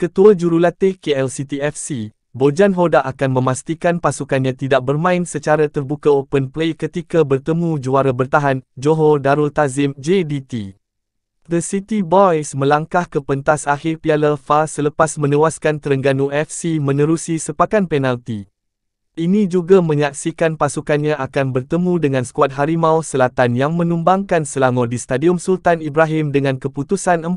Ketua Jurulatih KLCTFC, Bojan Hoda akan memastikan pasukannya tidak bermain secara terbuka open play ketika bertemu juara bertahan Johor Darul Tazim JDT. The City Boys melangkah ke pentas akhir Piala FA selepas menewaskan Terengganu FC menerusi sepakan penalti. Ini juga menyaksikan pasukannya akan bertemu dengan skuad Harimau Selatan yang menumbangkan Selangor di Stadium Sultan Ibrahim dengan keputusan 4-0.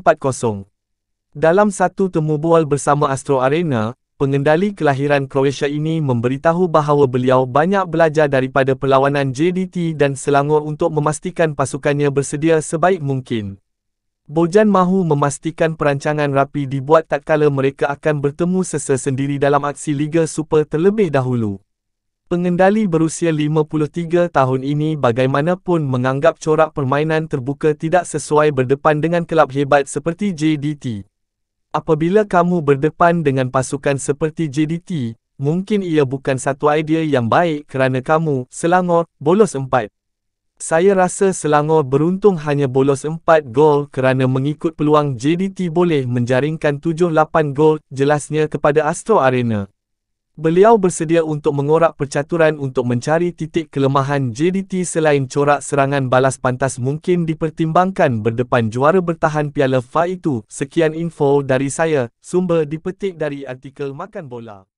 Dalam satu temubual bersama Astro Arena, pengendali kelahiran Croatia ini memberitahu bahawa beliau banyak belajar daripada perlawanan JDT dan Selangor untuk memastikan pasukannya bersedia sebaik mungkin. Bojan mahu memastikan perancangan rapi dibuat tak tatkala mereka akan bertemu sesendiri dalam aksi Liga Super terlebih dahulu. Pengendali berusia 53 tahun ini bagaimanapun menganggap corak permainan terbuka tidak sesuai berdepan dengan kelab hebat seperti JDT. Apabila kamu berdepan dengan pasukan seperti JDT, mungkin ia bukan satu idea yang baik kerana kamu, Selangor, bolos empat. Saya rasa Selangor beruntung hanya bolos empat gol kerana mengikut peluang JDT boleh menjaringkan tujuh-lapan gol, jelasnya kepada Astro Arena. Beliau bersedia untuk mengorak percaturan untuk mencari titik kelemahan JDT selain corak serangan balas pantas mungkin dipertimbangkan berdepan juara bertahan Piala FA itu. Sekian info dari saya, sumber dipetik dari artikel Makan Bola.